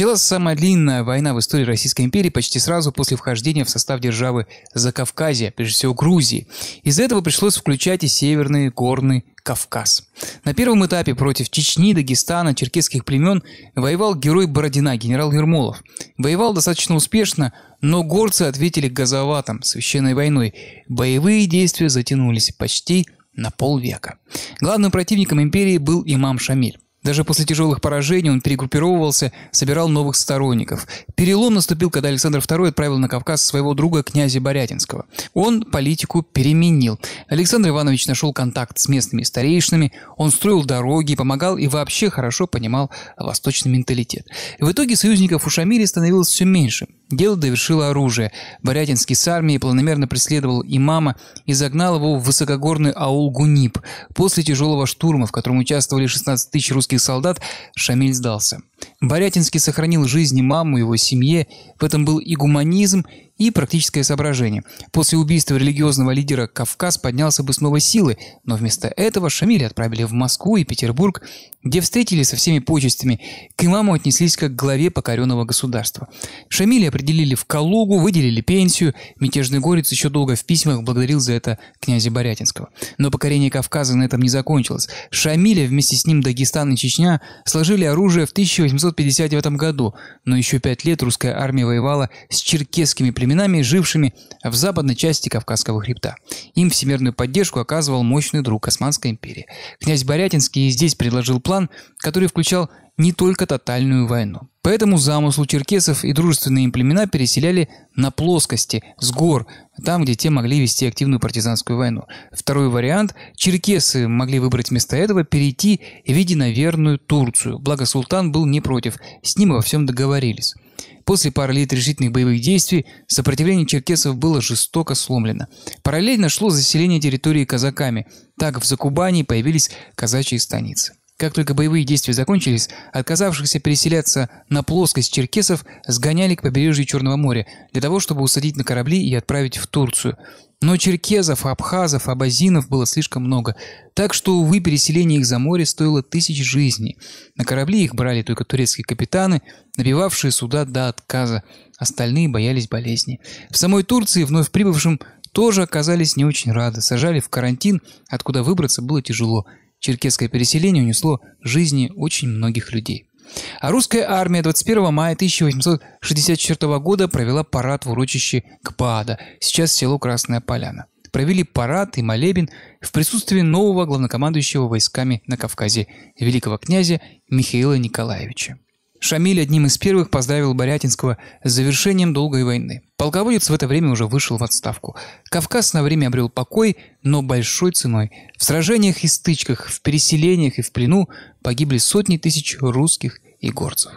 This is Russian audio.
Началась самая длинная война в истории Российской империи почти сразу после вхождения в состав державы Закавказья, прежде всего Грузии. Из-за этого пришлось включать и Северный Горный Кавказ. На первом этапе против Чечни, Дагестана, черкесских племен воевал герой Бородина, генерал Ермолов. Воевал достаточно успешно, но горцы ответили газоватом, священной войной. Боевые действия затянулись почти на полвека. Главным противником империи был имам Шамиль. Даже после тяжелых поражений он перегруппировывался, собирал новых сторонников. Перелом наступил, когда Александр II отправил на Кавказ своего друга князя Борятинского. Он политику переменил. Александр Иванович нашел контакт с местными старейшинами, он строил дороги, помогал и вообще хорошо понимал восточный менталитет. В итоге союзников у Шамири становилось все меньше. Дело довершило оружие. Борятинский с армией планомерно преследовал имама и загнал его в высокогорный аул Гунип. После тяжелого штурма, в котором участвовали 16 тысяч русских солдат, Шамиль сдался. Борятинский сохранил жизни маму, его семье, в этом был и гуманизм, и практическое соображение. После убийства религиозного лидера Кавказ поднялся бы снова силы, но вместо этого Шамиля отправили в Москву и Петербург, где встретили со всеми почестями. К имаму отнеслись как к главе покоренного государства. Шамиля определили в Калугу, выделили пенсию. Мятежный горец еще долго в письмах благодарил за это князя Борятинского. Но покорение Кавказа на этом не закончилось. Шамиля вместе с ним Дагестан и Чечня сложили оружие в 1800 1859 году, но еще пять лет русская армия воевала с черкесскими племенами, жившими в западной части Кавказского хребта. Им всемирную поддержку оказывал мощный друг Османской империи. Князь Борятинский и здесь предложил план, который включал не только тотальную войну. Поэтому замыслу черкесов и дружественные им племена переселяли на плоскости, с гор, там, где те могли вести активную партизанскую войну. Второй вариант – черкесы могли выбрать вместо этого перейти в единоверную Турцию. Благо султан был не против, с ним во всем договорились. После пары лет решительных боевых действий сопротивление черкесов было жестоко сломлено. Параллельно шло заселение территории казаками. Так в Закубании появились казачьи станицы. Как только боевые действия закончились, отказавшихся переселяться на плоскость черкесов сгоняли к побережью Черного моря для того, чтобы усадить на корабли и отправить в Турцию. Но черкесов, абхазов, абазинов было слишком много, так что, увы, переселение их за море стоило тысяч жизней. На корабли их брали только турецкие капитаны, набивавшие суда до отказа. Остальные боялись болезни. В самой Турции вновь прибывшим тоже оказались не очень рады. Сажали в карантин, откуда выбраться было тяжело – Черкесское переселение унесло жизни очень многих людей. А русская армия 21 мая 1864 года провела парад в урочище Кпаада, сейчас село Красная Поляна. Провели парад и молебен в присутствии нового главнокомандующего войсками на Кавказе, великого князя Михаила Николаевича. Шамиль одним из первых поздравил Борятинского с завершением долгой войны. Полководец в это время уже вышел в отставку. Кавказ на время обрел покой, но большой ценой. В сражениях и стычках, в переселениях и в плену погибли сотни тысяч русских и горцев.